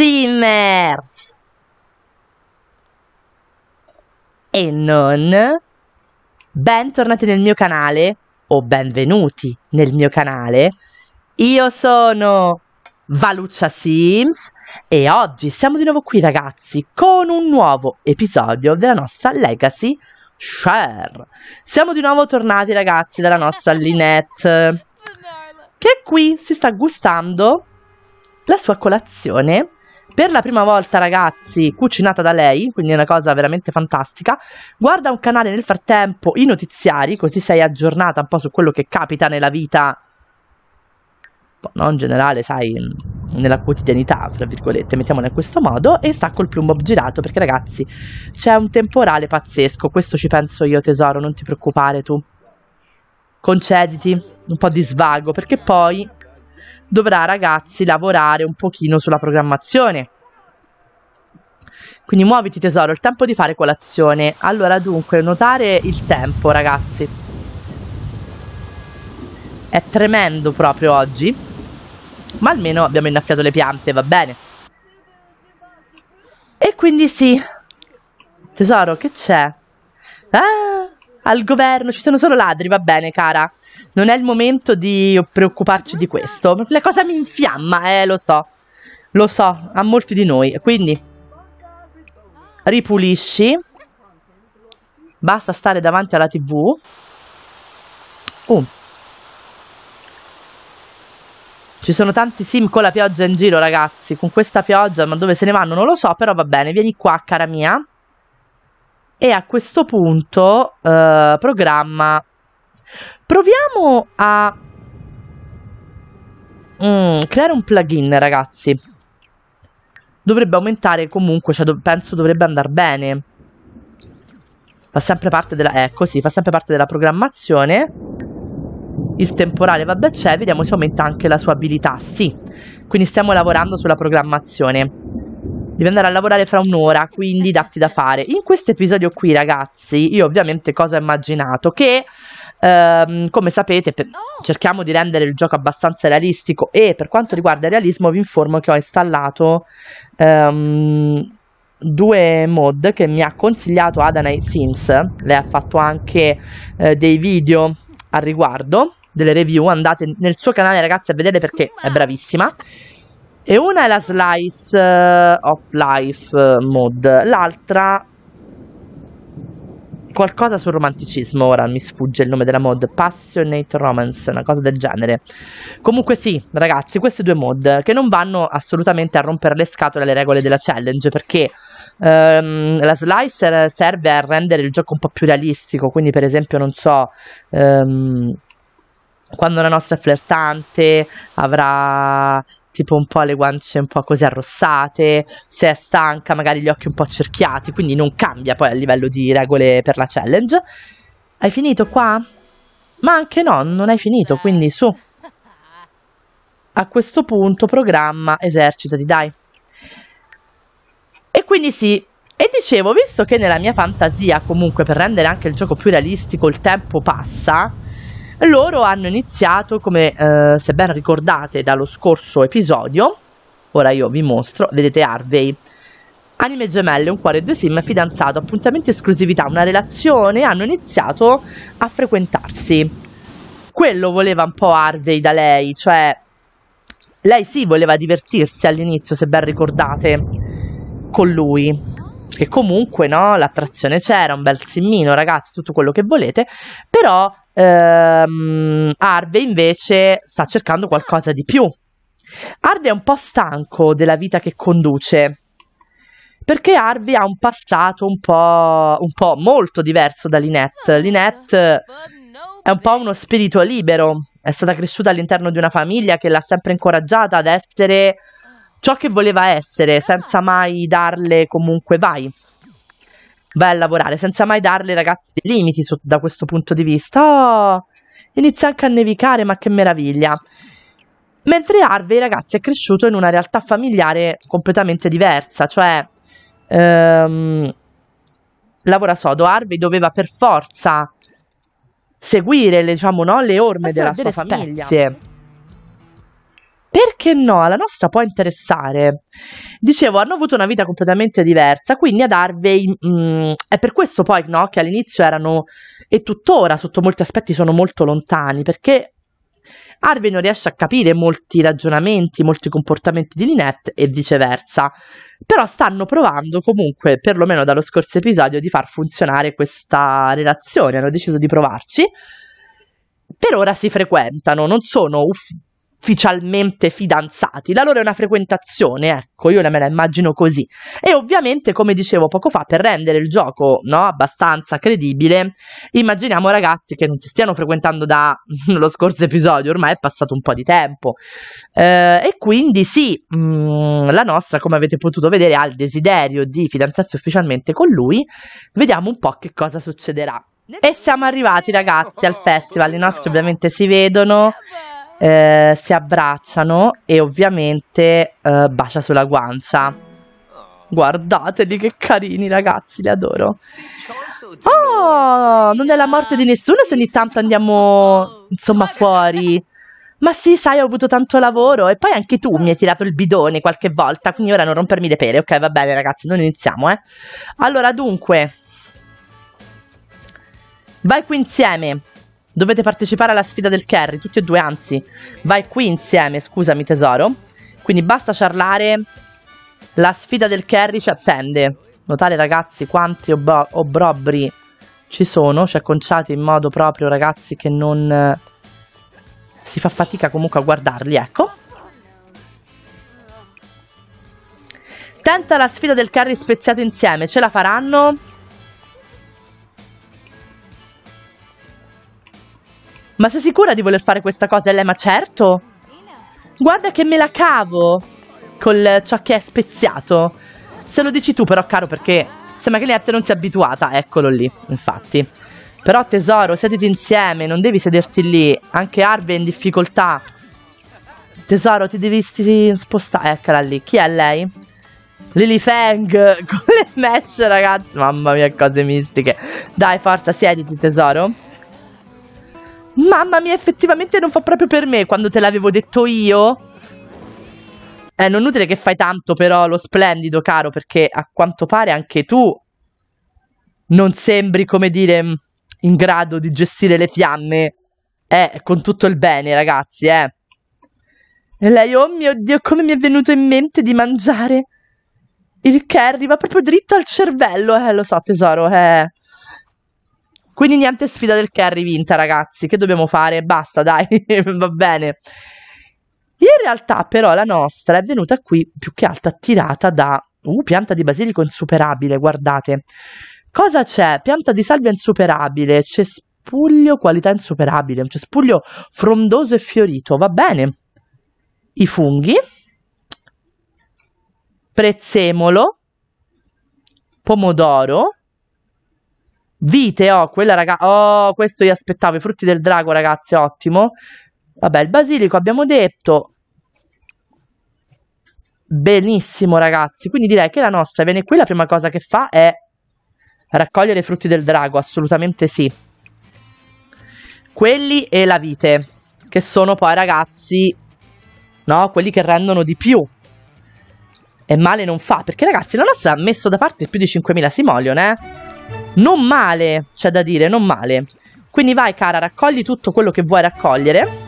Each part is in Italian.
Simmers e non bentornati nel mio canale o benvenuti nel mio canale io sono Valuccia Sims e oggi siamo di nuovo qui ragazzi con un nuovo episodio della nostra Legacy Share siamo di nuovo tornati ragazzi dalla nostra Linette che qui si sta gustando la sua colazione per la prima volta, ragazzi, cucinata da lei, quindi è una cosa veramente fantastica. Guarda un canale nel frattempo i notiziari, così sei aggiornata un po' su quello che capita nella vita non in generale, sai, nella quotidianità, fra virgolette, mettiamola in questo modo, e sta col plumbo girato, perché ragazzi, c'è un temporale pazzesco, questo ci penso io tesoro, non ti preoccupare tu. Concediti un po' di svago, perché poi dovrà ragazzi lavorare un pochino sulla programmazione. Quindi muoviti tesoro, il tempo di fare colazione. Allora dunque, notare il tempo ragazzi. È tremendo proprio oggi, ma almeno abbiamo innaffiato le piante, va bene. E quindi sì, tesoro, che c'è? Ah! al governo, ci sono solo ladri, va bene cara, non è il momento di preoccuparci di questo. La cosa mi infiamma, eh, lo so, lo so, a molti di noi, quindi ripulisci, basta stare davanti alla tv. Oh. Uh. Ci sono tanti sim con la pioggia in giro, ragazzi. Con questa pioggia, ma dove se ne vanno non lo so, però va bene. Vieni qua, cara mia e a questo punto eh, programma. Proviamo a mm, creare un plugin, ragazzi. Dovrebbe aumentare comunque, cioè, do penso dovrebbe andare bene. Fa sempre parte della... Eh, così, fa sempre parte della programmazione. Il temporale, vabbè, c'è. Vediamo se aumenta anche la sua abilità. Sì. Quindi stiamo lavorando sulla programmazione devi andare a lavorare fra un'ora, quindi datti da fare. In questo episodio qui, ragazzi, io ovviamente cosa ho immaginato? Che ehm, come sapete, cerchiamo di rendere il gioco abbastanza realistico e per quanto riguarda il realismo vi informo che ho installato ehm, due mod che mi ha consigliato Adana Sims. Lei ha fatto anche eh, dei video al riguardo, delle review, andate nel suo canale ragazzi a vedere perché è bravissima e una è la slice eh, of life eh, mod, l'altra qualcosa sul romanticismo, ora mi sfugge il nome della mod, passionate romance, una cosa del genere. Comunque sì, ragazzi, queste due mod che non vanno assolutamente a rompere le scatole alle regole della challenge, perché Um, la slicer er, serve a rendere il gioco un po' più realistico, quindi per esempio non so... Um, quando la nostra flirtante avrà tipo un po' le guance un po' così arrossate, se è stanca magari gli occhi un po' cerchiati, quindi non cambia poi a livello di regole per la challenge. Hai finito qua? Ma anche no, non hai finito, quindi su. A questo punto programma, esercitati, dai. E quindi sì, e dicevo, visto che nella mia fantasia comunque per rendere anche il gioco più realistico il tempo passa loro hanno iniziato, come eh, se ben ricordate dallo scorso episodio, ora io vi mostro, vedete Harvey, Anime gemelle, un cuore e due sim, fidanzato, appuntamenti esclusività, una relazione, hanno iniziato a frequentarsi. Quello voleva un po' Harvey da lei, cioè lei sì voleva divertirsi all'inizio, se ben ricordate, con lui. Che comunque, no, l'attrazione c'era, un bel simmino, ragazzi, tutto quello che volete, però Ehm, Arve invece sta cercando qualcosa di più. Arve è un po' stanco della vita che conduce, perché Harvey ha un passato un po', un po', molto diverso da Lynette. Ah, Lynette è un po' uno spirito libero, è stata cresciuta all'interno di una famiglia che l'ha sempre incoraggiata ad essere ciò che voleva essere, senza ah. mai darle comunque vai vai a lavorare, senza mai darle ragazzi dei limiti su, da questo punto di vista. Oh, inizia anche a nevicare, ma che meraviglia. Mentre Harvey, ragazzi, è cresciuto in una realtà familiare completamente diversa, cioè ehm, lavora sodo, Harvey doveva per forza seguire le, diciamo, no, le orme della sua famiglia. Spezie perché no, alla nostra può interessare. Dicevo, hanno avuto una vita completamente diversa, quindi ad Harvey mh, mm, è per questo poi no, che all'inizio erano e tuttora sotto molti aspetti sono molto lontani, perché Harvey non riesce a capire molti ragionamenti, molti comportamenti di Lynette e viceversa, però stanno provando comunque, perlomeno dallo scorso episodio, di far funzionare questa relazione, hanno deciso di provarci. Per ora si frequentano, non sono uff- ufficialmente fidanzati. La loro è una frequentazione, ecco, io me la immagino così. E ovviamente, come dicevo poco fa, per rendere il gioco no, abbastanza credibile, immaginiamo ragazzi che non si stiano frequentando dallo scorso episodio, ormai è passato un po' di tempo. Eh, e quindi sì, mh, mm, la nostra, come avete potuto vedere, ha il desiderio di fidanzarsi ufficialmente con lui. Vediamo un po' che cosa succederà. E siamo arrivati ragazzi al festival, i nostri ovviamente si vedono, eh, si abbracciano e ovviamente eh, bacia sulla guancia. Guardateli che carini ragazzi, li adoro. Oh, non è la morte di nessuno se ogni tanto andiamo insomma fuori. Ma sì, sai, ho avuto tanto lavoro e poi anche tu mi hai tirato il bidone qualche volta, quindi ora non rompermi le pere, ok? Va bene ragazzi, non iniziamo, eh. Allora, dunque, vai qui insieme. Dovete partecipare alla sfida del carry, tutti e due, anzi. Vai qui insieme, scusami tesoro. Quindi basta ciarlare. La sfida del carry ci attende. Notate ragazzi quanti ob obrobri ci sono, ci cioè acconciati in modo proprio ragazzi che non... Eh, si fa fatica comunque a guardarli, ecco. Tenta la sfida del carry speziato insieme, ce la faranno? Ma sei sicura di voler fare questa cosa? E lei, ma certo. Guarda che me la cavo con ciò che è speziato. Se lo dici tu però, caro, perché sembra che lei non sia abituata. Eccolo lì, infatti. Però tesoro, sediti insieme, non devi sederti lì. Anche Arve è in difficoltà. Tesoro, ti devi spostare. Eccola lì. Chi è lei? Lily Fang con le mesh, ragazzi. Mamma mia, cose mistiche. Dai, forza, siediti, tesoro. Mamma mia, effettivamente non fa proprio per me quando te l'avevo detto io. Eh, non utile che fai tanto però lo splendido, caro, perché a quanto pare anche tu non sembri, come dire, in grado di gestire le fiamme. Eh, con tutto il bene, ragazzi, eh. E lei, oh mio Dio, come mi è venuto in mente di mangiare il curry, va proprio dritto al cervello, eh, lo so tesoro, eh. Quindi niente sfida del carry vinta, ragazzi. Che dobbiamo fare? Basta, dai, va bene. In realtà, però, la nostra è venuta qui più che altro attirata da uh, pianta di basilico insuperabile. Guardate, cosa c'è? Pianta di salvia insuperabile, cespuglio qualità insuperabile, un cespuglio frondoso e fiorito. Va bene. I funghi, prezzemolo, pomodoro, Vite, oh, quella ragazza. Oh, questo io aspettavo. I frutti del drago, ragazzi, ottimo. Vabbè, il basilico abbiamo detto. Benissimo, ragazzi. Quindi direi che la nostra viene qui. La prima cosa che fa è raccogliere i frutti del drago. Assolutamente sì. Quelli e la vite, che sono poi, ragazzi, no? Quelli che rendono di più. E male non fa, perché ragazzi la nostra ha messo da parte più di 5.000 simoleon, eh? Non male, c'è da dire, non male. Quindi vai cara, raccogli tutto quello che vuoi raccogliere.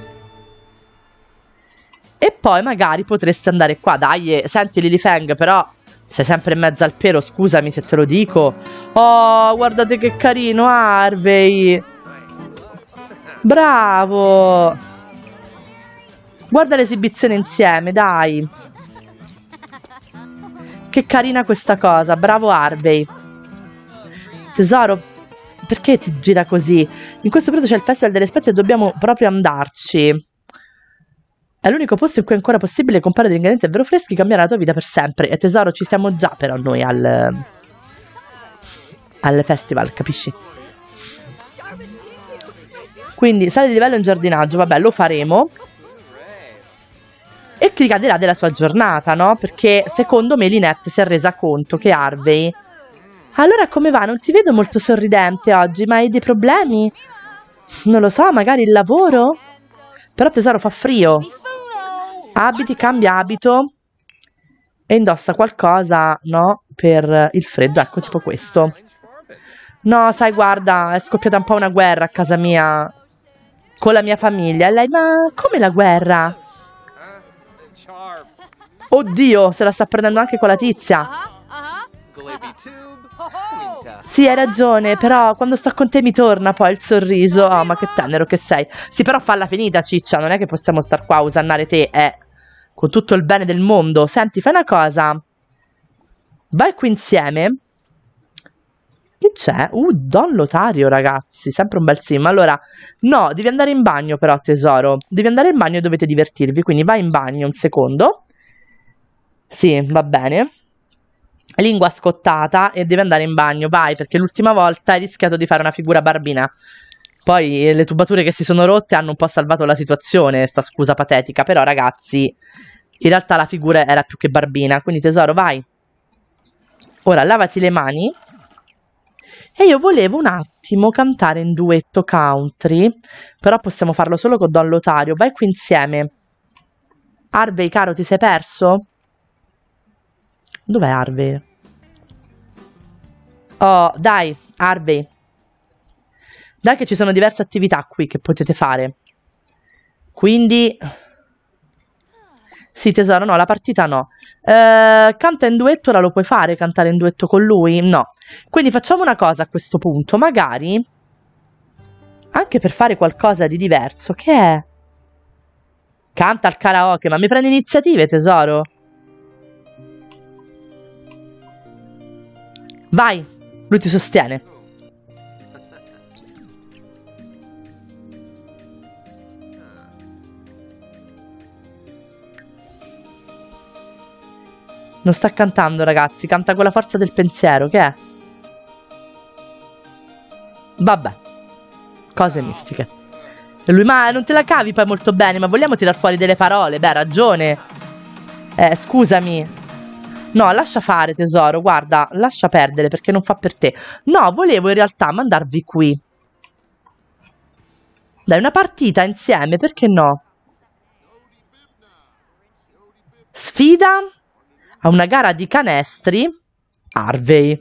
E poi magari potresti andare qua, dai, eh, senti Lily Fang, però sei sempre in mezzo al pero, scusami se te lo dico. Oh, guardate che carino Harvey. Bravo. Guarda l'esibizione insieme, dai. Che carina questa cosa, bravo Harvey. Eh. tesoro, perché ti gira così? In questo periodo c'è il Festival delle Spezie e dobbiamo proprio andarci. È l'unico posto in cui è ancora possibile comprare degli ingredienti davvero freschi e cambiare la tua vita per sempre. E tesoro, ci siamo già però noi al... al festival, capisci? Quindi sale di livello in giardinaggio, vabbè, lo faremo. E ti ricaderà della sua giornata, no? Perché secondo me Linette si è resa conto che Harvey allora come va? Non ti vedo molto sorridente oggi, ma hai dei problemi? Non lo so, magari il lavoro? Però tesoro fa frio. Abiti, cambia abito e indossa qualcosa, no, per il freddo, ecco tipo questo. No, sai, guarda, è scoppiata un po' una guerra a casa mia con la mia famiglia. E lei, ma come la guerra? Oddio, se la sta prendendo anche con la tizia. Ah, ah, ah. Esatto. Sì, hai ragione, però quando sto con te mi torna poi il sorriso. Oh, ma che tenero che sei. Sì, però falla finita, ciccia, non è che possiamo star qua a usannare te, eh. Con tutto il bene del mondo. Senti, fai una cosa. Vai qui insieme. Che c'è? Uh, Don Lotario, ragazzi, sempre un bel sim. Allora, no, devi andare in bagno però, tesoro. Devi andare in bagno e dovete divertirvi, quindi vai in bagno un secondo. Sì, va bene lingua scottata e deve andare in bagno, vai, perché l'ultima volta hai rischiato di fare una figura barbina. Poi eh, le tubature che si sono rotte hanno un po' salvato la situazione, sta scusa patetica, però ragazzi, in realtà la figura era più che barbina, quindi tesoro, vai. Ora lavati le mani. E io volevo un attimo cantare in duetto country, però possiamo farlo solo con Don Lotario, vai qui insieme. Harvey, caro, ti sei perso? Dov'è Harvey? Oh, dai, Harvey. Dai che ci sono diverse attività qui che potete fare. Quindi... Sì, tesoro, no, la partita no. Eh, canta in duetto, ora lo puoi fare, cantare in duetto con lui? No. Quindi facciamo una cosa a questo punto, magari... Anche per fare qualcosa di diverso, che è... Canta al karaoke, ma mi prende iniziative, tesoro? Vai! Lui ti sostiene. Non sta cantando, ragazzi. Canta con la forza del pensiero, che è? Vabbè. Cose mistiche. E lui, ma non te la cavi poi molto bene, ma vogliamo tirar fuori delle parole? Beh, ragione. Eh, scusami. No, lascia fare tesoro, guarda, lascia perdere perché non fa per te. No, volevo in realtà mandarvi qui. Dai, una partita insieme, perché no? Sfida a una gara di canestri Harvey.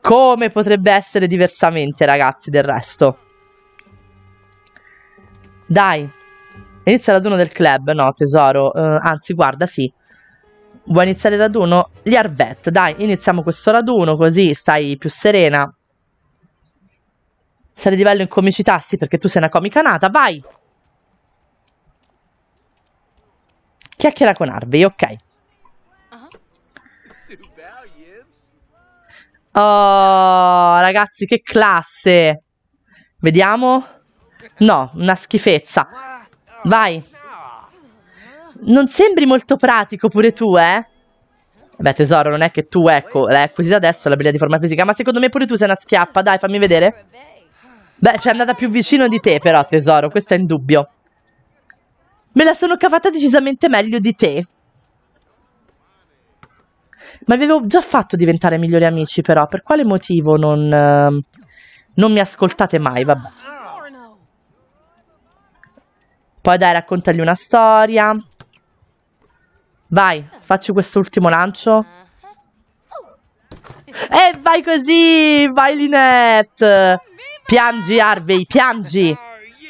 Come potrebbe essere diversamente, ragazzi, del resto? Dai, inizia l'aduna del club, no tesoro, uh, anzi guarda sì, Vuoi iniziare il raduno? Gli Arvet, dai, iniziamo questo raduno così stai più serena. Sei di livello in comicità? Sì, perché tu sei una comica nata, vai! Chiacchiera con Harvey, ok. Ah. Oh, ragazzi, che classe! Vediamo. No, una schifezza. Vai! Non sembri molto pratico pure tu, eh? Beh, tesoro, non è che tu, ecco, l'hai acquisita adesso l'abilità di forma fisica, ma secondo me pure tu sei una schiappa, dai, fammi vedere. Beh, c'è andata più vicino di te, però, tesoro, questo è indubbio. Me la sono cavata decisamente meglio di te. Ma avevo già fatto diventare migliori amici, però. Per quale motivo non... Ehm, non mi ascoltate mai, vabbè. Poi dai, raccontagli una storia. Vai, faccio quest'ultimo lancio. E eh, vai così, vai Linette. Piangi Harvey, piangi.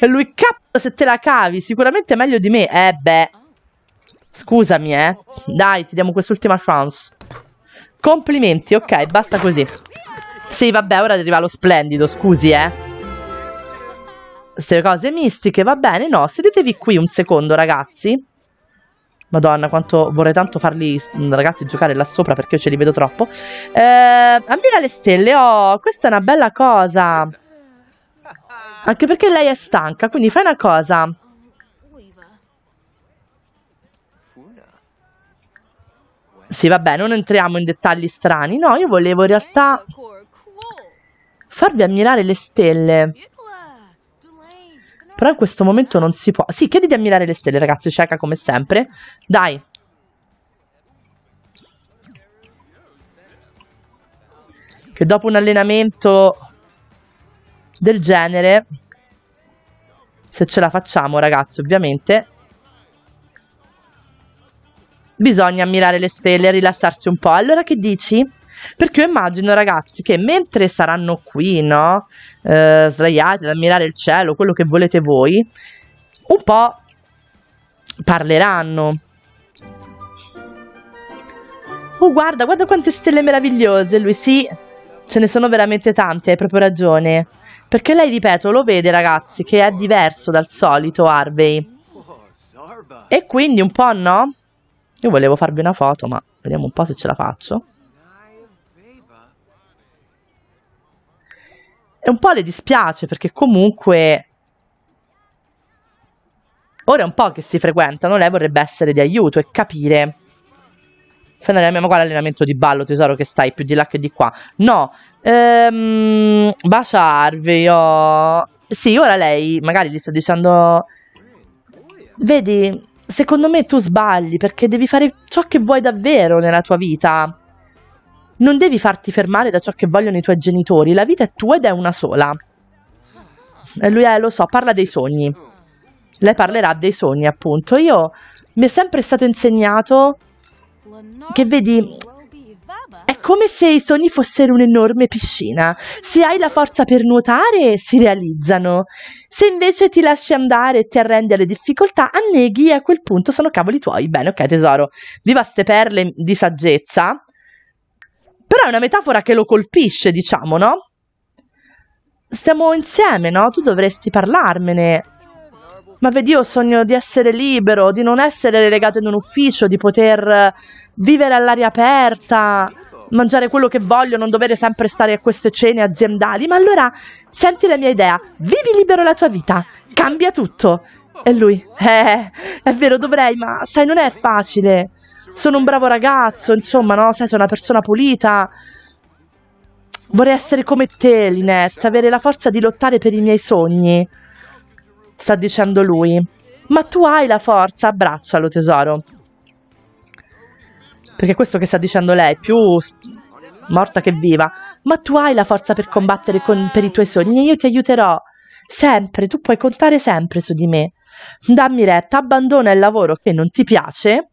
E lui, cazzo, se te la cavi, sicuramente è meglio di me. Eh beh. Scusami, eh. Dai, ti diamo quest'ultima chance. Complimenti, ok, basta così. Sì, vabbè, ora arriva lo splendido, scusi, eh. Queste cose mistiche, va bene, no, sedetevi qui un secondo, ragazzi. Madonna, quanto vorrei tanto farli, mm, ragazzi, giocare là sopra perché io ce li vedo troppo. Eh, ammira le stelle, oh, questa è una bella cosa. Anche perché lei è stanca, quindi fai una cosa. Sì, vabbè, non entriamo in dettagli strani. No, io volevo in realtà farvi ammirare le stelle. Però in questo momento non si può. Sì, chiedi di ammirare le stelle, ragazzi. Cieca come sempre. Dai. Che dopo un allenamento del genere, se ce la facciamo, ragazzi, ovviamente, bisogna ammirare le stelle, e rilassarsi un po'. Allora che dici? Perché io immagino, ragazzi, che mentre saranno qui, no? Eh, sdraiati ad ammirare il cielo, quello che volete voi, un po' parleranno. Oh, guarda, guarda quante stelle meravigliose. Lui sì, ce ne sono veramente tante, hai proprio ragione. Perché lei, ripeto, lo vede, ragazzi, che è diverso dal solito Harvey. E quindi un po' no? Io volevo farvi una foto, ma vediamo un po' se ce la faccio. E un po' le dispiace perché comunque ora è un po' che si frequentano, lei vorrebbe essere di aiuto e capire. Fai allenamento, qua l'allenamento di ballo, tesoro, che stai più di là che di qua. No, ehm, baciarvi, oh. Sì, ora lei magari gli sta dicendo... Vedi, secondo me tu sbagli perché devi fare ciò che vuoi davvero nella tua vita. Non devi farti fermare da ciò che vogliono i tuoi genitori, la vita è tua ed è una sola. E lui, eh, lo so, parla dei sogni. Lei parlerà dei sogni, appunto. Io mi è sempre stato insegnato che vedi, è come se i sogni fossero un'enorme piscina. Se hai la forza per nuotare, si realizzano. Se invece ti lasci andare e ti arrendi alle difficoltà, anneghi e a quel punto sono cavoli tuoi. Bene, ok, tesoro. Viva ste perle di saggezza. Però è una metafora che lo colpisce, diciamo, no? Stiamo insieme, no? Tu dovresti parlarmene. Ma vedi, io sogno di essere libero, di non essere relegato in un ufficio, di poter eh, vivere all'aria aperta, mangiare quello che voglio, non dover sempre stare a queste cene aziendali. Ma allora, senti la mia idea, vivi libero la tua vita, cambia tutto. E lui, eh, eh è vero, dovrei, ma sai, non è facile sono un bravo ragazzo, insomma, no? Sai, sono una persona pulita. Vorrei essere come te, Linette, avere la forza di lottare per i miei sogni, sta dicendo lui. Ma tu hai la forza, abbraccialo, tesoro. Perché questo che sta dicendo lei, più morta che viva. Ma tu hai la forza per combattere con, per i tuoi sogni io ti aiuterò. Sempre, tu puoi contare sempre su di me. Dammi retta, abbandona il lavoro che non ti piace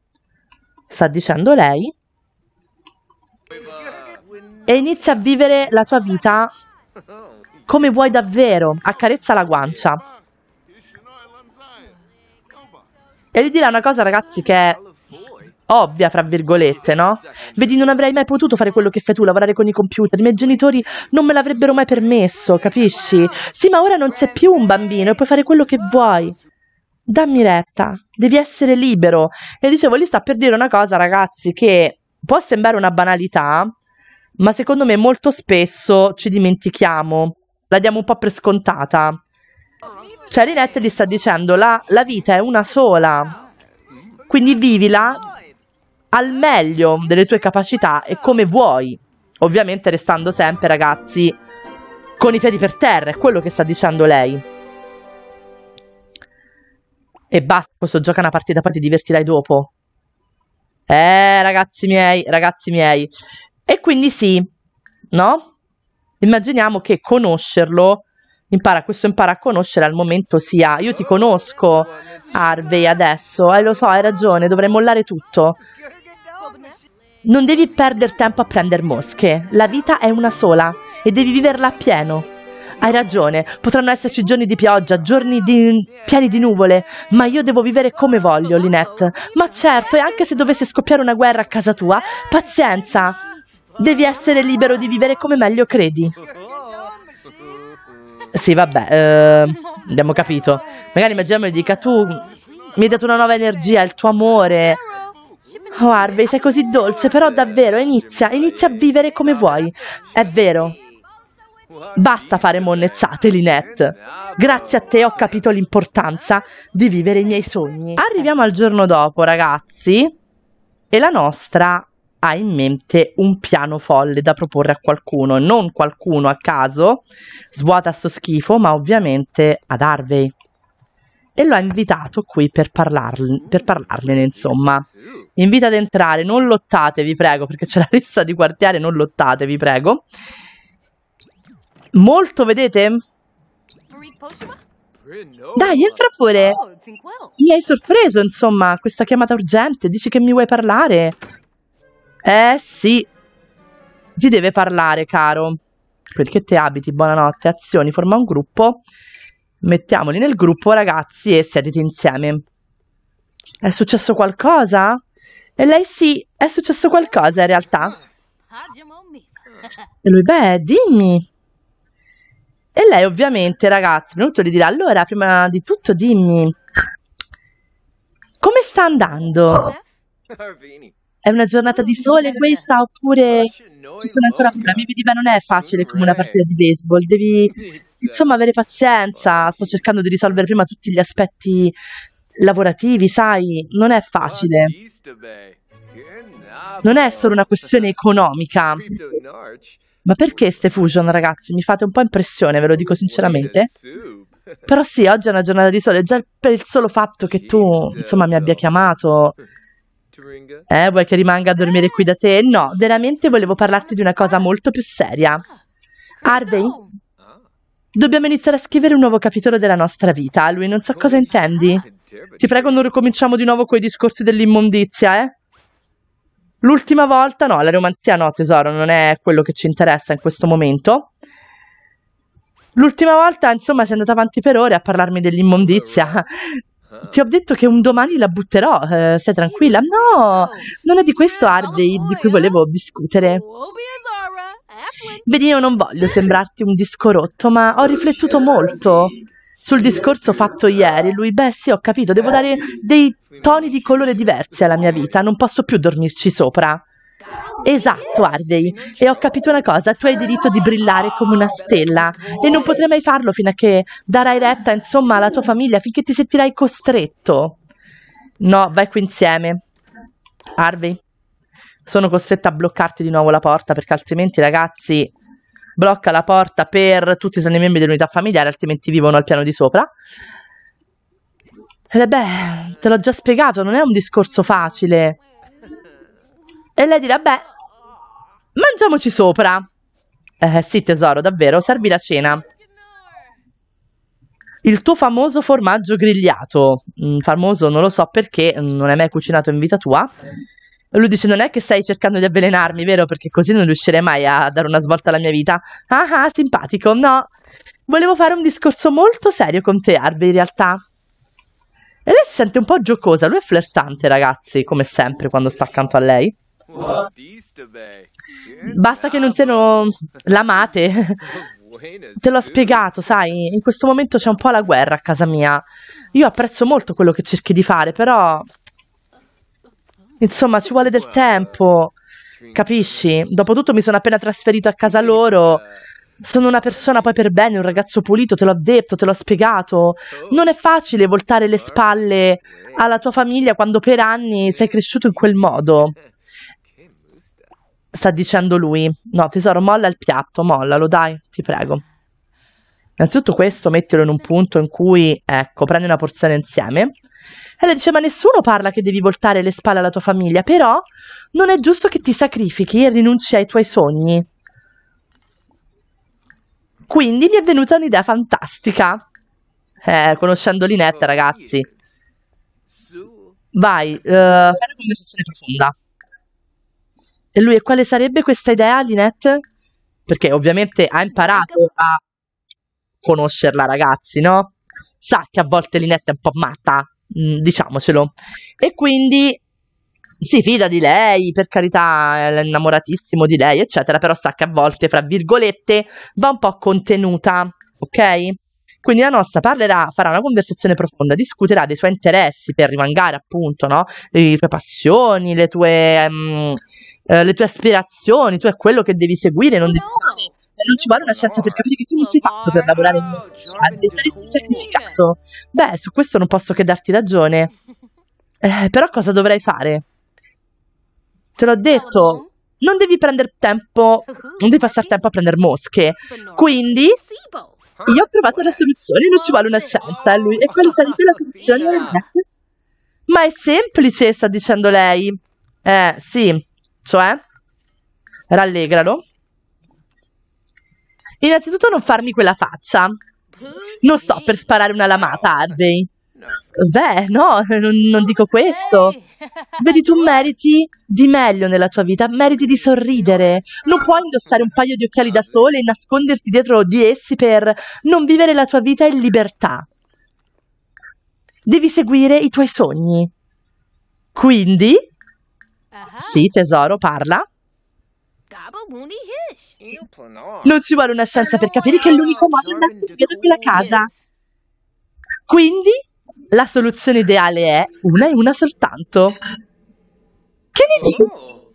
sta dicendo lei, e inizia a vivere la tua vita come vuoi davvero, accarezza la guancia. E gli dirà una cosa, ragazzi, che è ovvia, fra virgolette, no? Vedi, non avrei mai potuto fare quello che fai tu, lavorare con i computer. I miei genitori non me l'avrebbero mai permesso, capisci? Sì, ma ora non sei più un bambino e puoi fare quello che vuoi dammi retta, devi essere libero. E dicevo, lì sta per dire una cosa, ragazzi, che può sembrare una banalità, ma secondo me molto spesso ci dimentichiamo, la diamo un po' per scontata. Cioè Rinette gli sta dicendo la, la vita è una sola, quindi vivila al meglio delle tue capacità e come vuoi, ovviamente restando sempre ragazzi con i piedi per terra, è quello che sta dicendo lei. E basta, posso gioca una partita, poi ti divertirai dopo. Eh, ragazzi miei, ragazzi miei. E quindi sì, no? Immaginiamo che conoscerlo, impara, questo impara a conoscere al momento sia, io ti conosco Harvey adesso, eh lo so, hai ragione, dovrei mollare tutto. Non devi perdere tempo a prendere mosche, la vita è una sola e devi viverla a pieno. Hai ragione, potranno esserci giorni di pioggia, giorni di... pieni di nuvole, ma io devo vivere come voglio, Linette. Ma certo, e anche se dovesse scoppiare una guerra a casa tua, pazienza! Devi essere libero di vivere come meglio credi. Sì, vabbè, eh, abbiamo capito. Magari immaginiamo Maggiamolo dica, tu mi hai dato una nuova energia, il tuo amore... Oh Harvey, sei così dolce, però davvero, inizia, inizia a vivere come vuoi. È vero, Basta fare monnezzate, Linette. Grazie a te ho capito l'importanza di vivere i miei sogni. Arriviamo al giorno dopo, ragazzi, e la nostra ha in mente un piano folle da proporre a qualcuno, non qualcuno a caso, svuota sto schifo, ma ovviamente ad Harvey. E lo ha invitato qui per, parlarne, per parlargliene, insomma. Invita ad entrare, non lottate, vi prego, perché c'è la lista di quartiere, non lottate, vi prego. Molto, vedete? Dai, entra pure. Mi hai sorpreso, insomma, questa chiamata urgente. Dici che mi vuoi parlare? Eh, sì. Ti deve parlare, caro. Quel che te abiti, buonanotte, azioni, forma un gruppo. Mettiamoli nel gruppo, ragazzi, e sediti insieme. È successo qualcosa? E lei sì, è successo qualcosa in realtà. E lui, beh, dimmi. E lei ovviamente, ragazzi, prima di tutto gli dirà, allora, prima di tutto dimmi, come sta andando? È una giornata di sole questa oppure ci sono ancora problemi? Mi dica, non è facile come una partita di baseball, devi insomma avere pazienza, sto cercando di risolvere prima tutti gli aspetti lavorativi, sai, non è facile. Non è solo una questione economica. Ma perché ste fusion, ragazzi? Mi fate un po' impressione, ve lo dico sinceramente. Però sì, oggi è una giornata di sole, già per il solo fatto che tu, insomma, mi abbia chiamato. Eh, vuoi che rimanga a dormire qui da te? No, veramente volevo parlarti di una cosa molto più seria. Harvey? Dobbiamo iniziare a scrivere un nuovo capitolo della nostra vita. Lui non so cosa intendi. Ti prego non ricominciamo di nuovo con i discorsi dell'immondizia, eh? L'ultima volta, no, la romanzia no, tesoro, non è quello che ci interessa in questo momento. L'ultima volta, insomma, sei andata avanti per ore a parlarmi dell'immondizia. Ti ho detto che un domani la butterò, eh, stai tranquilla? No, non è di questo Harvey di cui volevo eh? discutere. Oh, oh, eh, Vedi, io non voglio sembrarti un disco rotto, ma ho riflettuto molto sul discorso fatto ieri, lui, beh sì, ho capito, devo dare dei toni di colore diversi alla mia vita, non posso più dormirci sopra. Esatto, Harvey. E ho capito una cosa, tu hai diritto di brillare come una stella e non potrai mai farlo fino a che darai retta, insomma, alla tua famiglia, finché ti sentirai costretto. No, vai qui insieme. Harvey, sono costretta a bloccarti di nuovo la porta perché altrimenti, ragazzi, blocca la porta per tutti i membri dell'unità familiare, altrimenti vivono al piano di sopra. E beh, te l'ho già spiegato, non è un discorso facile. E lei dirà, beh, mangiamoci sopra. Eh sì tesoro, davvero, servi la cena. Il tuo famoso formaggio grigliato, mm, famoso non lo so perché, mm, non è mai cucinato in vita tua, lui dice: Non è che stai cercando di avvelenarmi, vero? Perché così non riuscirei mai a dare una svolta alla mia vita. Ah, ah simpatico, no. Volevo fare un discorso molto serio con te, Harvey, in realtà. E lei si sente un po' giocosa. Lui è flirtante, ragazzi, come sempre quando sta accanto a lei. Basta che non siano l'amate. Te l'ho spiegato, sai, in questo momento c'è un po' la guerra a casa mia. Io apprezzo molto quello che cerchi di fare, però Insomma, ci vuole del tempo, capisci? Dopotutto mi sono appena trasferito a casa loro. Eh, sono una persona poi per bene, un ragazzo pulito, te l'ho detto, te l'ho spiegato. Oh, non è facile voltare le eh, spalle eh. alla tua famiglia quando per anni sei cresciuto in quel modo. Sta dicendo lui. No, tesoro, molla il piatto, mollalo, dai, ti prego. Innanzitutto questo mettilo in un punto in cui, ecco, prendi una porzione insieme. E lei dice, ma nessuno parla che devi voltare le spalle alla tua famiglia, però non è giusto che ti sacrifichi e rinunci ai tuoi sogni. Quindi mi è venuta un'idea fantastica. Eh, conoscendo Linette, oh, ragazzi. Vai, uh, eh. fai una conversazione profonda. E lui, e quale sarebbe questa idea, Linette? Perché ovviamente ha imparato ecco. a conoscerla, ragazzi, no? Sa che a volte Linette è un po' matta. Mm, diciamocelo. E quindi si fida di lei, per carità, è innamoratissimo di lei, eccetera, però sa che a volte, fra virgolette, va un po' contenuta, ok? Quindi la nostra parlerà, farà una conversazione profonda, discuterà dei suoi interessi per rimangare appunto, no? Le tue passioni, le tue, um, eh, le tue aspirazioni, tu è quello che devi seguire, non devi... Stare non ci vuole una scienza per capire che tu non sei fatto per lavorare in un ristorante, eh, saresti sacrificato. Beh, su questo non posso che darti ragione. Eh, però cosa dovrei fare? Te l'ho detto, non devi prendere tempo, non devi passare tempo a prendere mosche. Quindi io ho trovato la soluzione, non ci vuole una scienza. E eh, lui, e quale sarebbe la soluzione? Ma è semplice, sta dicendo lei. Eh, sì, cioè, rallegralo Innanzitutto non farmi quella faccia. Non sto per sparare una lamata, Harvey. Beh, no, non, non, dico questo. Vedi, tu meriti di meglio nella tua vita, meriti di sorridere. Non puoi indossare un paio di occhiali da sole e nasconderti dietro di essi per non vivere la tua vita in libertà. Devi seguire i tuoi sogni. Quindi... Sì, tesoro, parla. Non ci vuole una scienza per capire che è l'unico modo di andare via da quella casa. Quindi la soluzione ideale è una e una soltanto. Che ne dici? Oh,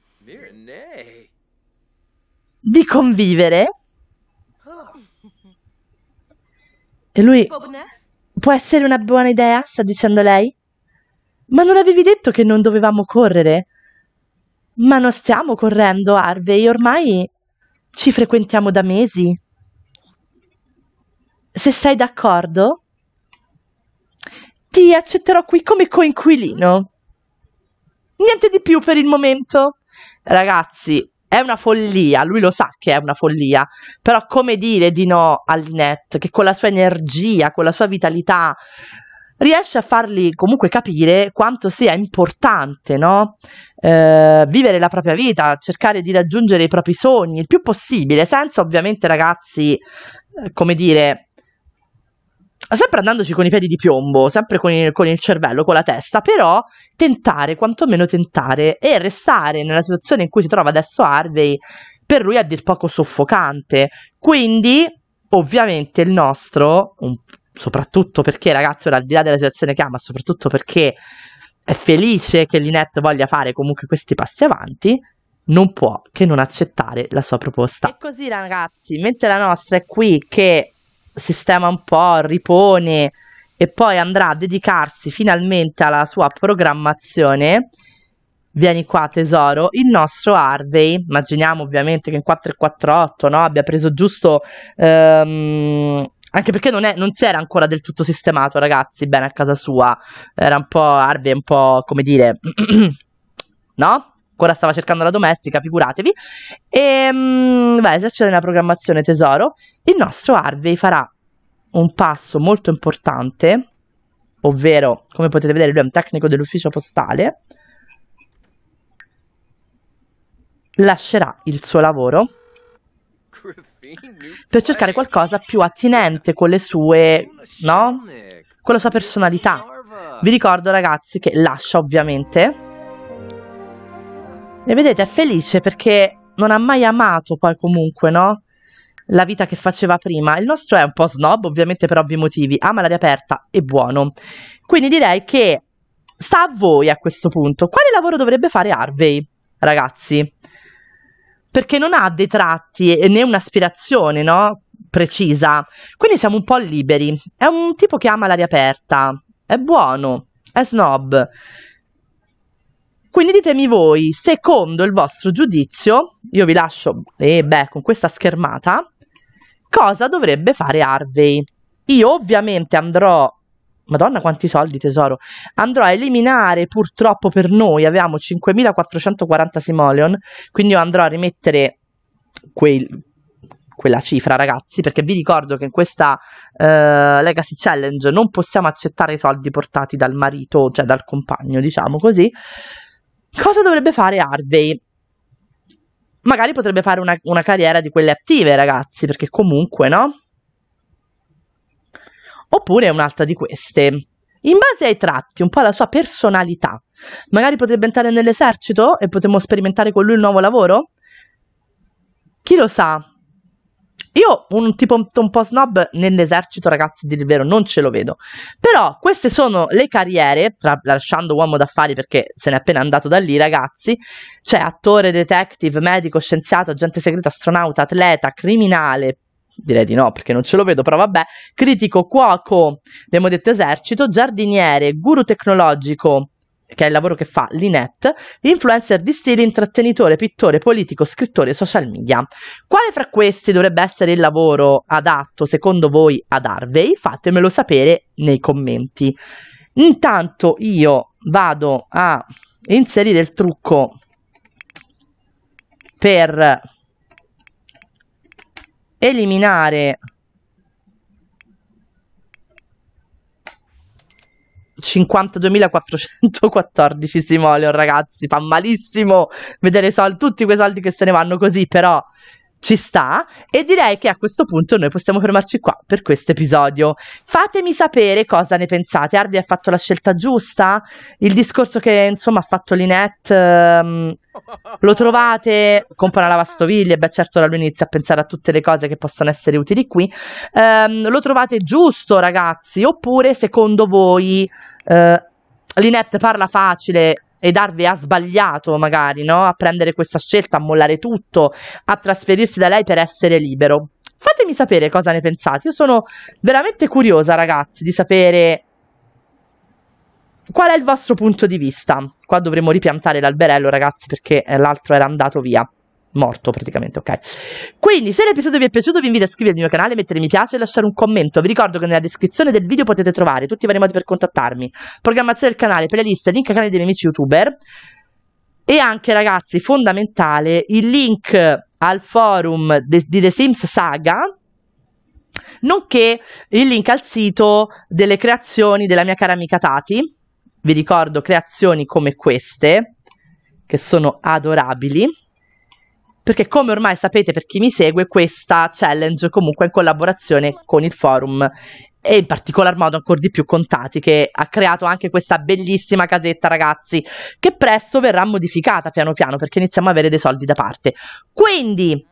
di convivere? E lui... Può essere una buona idea, sta dicendo lei? Ma non avevi detto che non dovevamo correre? Ma non stiamo correndo, Harvey, ormai ci frequentiamo da mesi. Se sei d'accordo, ti accetterò qui come coinquilino. Niente di più per il momento. Ragazzi, è una follia, lui lo sa che è una follia, però come dire di no a Linette, che con la sua energia, con la sua vitalità riesce a fargli comunque capire quanto sia importante no? eh, vivere la propria vita, cercare di raggiungere i propri sogni il più possibile, senza ovviamente ragazzi, eh, come dire, sempre andandoci con i piedi di piombo, sempre con il, con il, cervello, con la testa, però tentare, quantomeno tentare, e restare nella situazione in cui si trova adesso Harvey, per lui è a dir poco soffocante. Quindi, ovviamente, il nostro, un soprattutto perché ragazzi ora al di là della situazione che ha ma soprattutto perché è felice che l'Inet voglia fare comunque questi passi avanti non può che non accettare la sua proposta e così ragazzi mentre la nostra è qui che sistema un po' ripone e poi andrà a dedicarsi finalmente alla sua programmazione Vieni qua tesoro, il nostro Harvey, immaginiamo ovviamente che in 448 no, abbia preso giusto ehm, anche perché non, è, non, si era ancora del tutto sistemato, ragazzi, bene a casa sua. Era un po' Harvey, un po' come dire... no? Ancora stava cercando la domestica, figuratevi. E beh, esercita nella programmazione tesoro. Il nostro Harvey farà un passo molto importante, ovvero, come potete vedere, lui è un tecnico dell'ufficio postale. Lascerà il suo lavoro per cercare qualcosa più attinente con le sue, no? Con la sua personalità. Vi ricordo ragazzi che lascia ovviamente. E vedete, è felice perché non ha mai amato poi comunque, no? La vita che faceva prima. Il nostro è un po' snob, ovviamente per ovvi motivi, ama l'aria aperta e buono. Quindi direi che sta a voi a questo punto. Quale lavoro dovrebbe fare Harvey, ragazzi? perché non ha dei tratti né un'aspirazione, no? Precisa. Quindi siamo un po' liberi. È un tipo che ama l'aria aperta, è buono, è snob. Quindi ditemi voi, secondo il vostro giudizio, io vi lascio, eh beh, con questa schermata, cosa dovrebbe fare Harvey? Io ovviamente andrò Madonna quanti soldi tesoro. Andrò a eliminare purtroppo per noi, avevamo 5440 simoleon, quindi io andrò a rimettere quel, quella cifra ragazzi, perché vi ricordo che in questa uh, Legacy Challenge non possiamo accettare i soldi portati dal marito, cioè dal compagno diciamo così. Cosa dovrebbe fare Harvey? Magari potrebbe fare una, una carriera di quelle attive ragazzi, perché comunque no? oppure un'altra di queste. In base ai tratti, un po' alla sua personalità, magari potrebbe entrare nell'esercito e potremmo sperimentare con lui il nuovo lavoro? Chi lo sa? Io un tipo un po' snob nell'esercito, ragazzi, di vero, non ce lo vedo. Però queste sono le carriere, tra, lasciando uomo d'affari perché se n'è appena andato da lì, ragazzi. C'è attore, detective, medico, scienziato, agente segreto, astronauta, atleta, criminale, Direi di no, perché non ce lo vedo, però vabbè. Critico, cuoco, abbiamo detto esercito, giardiniere, guru tecnologico, che è il lavoro che fa l'INET, influencer di stile, intrattenitore, pittore, politico, scrittore, social media. Quale fra questi dovrebbe essere il lavoro adatto secondo voi ad Harvey? Fatemelo sapere nei commenti. Intanto io vado a inserire il trucco per eliminare 52.414 Simoleon, ragazzi, fa malissimo vedere sol- tutti quei soldi che se ne vanno così, però ci sta e direi che a questo punto noi possiamo fermarci qua per questo episodio. Fatemi sapere cosa ne pensate. Arby ha fatto la scelta giusta? Il discorso che insomma ha fatto Linette ehm, lo trovate? Compra una lavastoviglie, beh certo da lui inizia a pensare a tutte le cose che possono essere utili qui. Ehm, lo trovate giusto ragazzi? Oppure secondo voi eh, Linette parla facile ed Harvey ha sbagliato magari no? a prendere questa scelta, a mollare tutto, a trasferirsi da lei per essere libero. Fatemi sapere cosa ne pensate, io sono veramente curiosa ragazzi di sapere qual è il vostro punto di vista. Qua dovremmo ripiantare l'alberello ragazzi perché l'altro era andato via morto praticamente, ok? Quindi se l'episodio vi è piaciuto vi invito a iscrivervi al mio canale, mettere mi piace e lasciare un commento. Vi ricordo che nella descrizione del video potete trovare tutti i vari modi per contattarmi, programmazione del canale, playlist, link al canale dei miei amici youtuber e anche ragazzi, fondamentale, il link al forum di The Sims Saga nonché il link al sito delle creazioni della mia cara amica Tati. Vi ricordo creazioni come queste, che sono adorabili, perché come ormai sapete per chi mi segue questa challenge comunque è in collaborazione con il forum e in particolar modo ancora di più con Tati che ha creato anche questa bellissima casetta ragazzi che presto verrà modificata piano piano perché iniziamo a avere dei soldi da parte quindi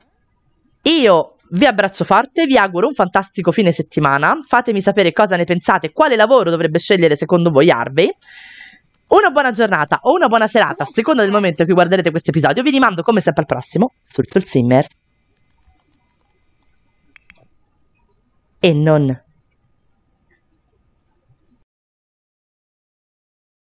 io vi abbraccio forte, vi auguro un fantastico fine settimana, fatemi sapere cosa ne pensate, quale lavoro dovrebbe scegliere secondo voi Harvey una buona giornata o una buona serata, a seconda del momento in cui guarderete questo episodio. Vi rimando come sempre al prossimo sul Soul Simmers. E non.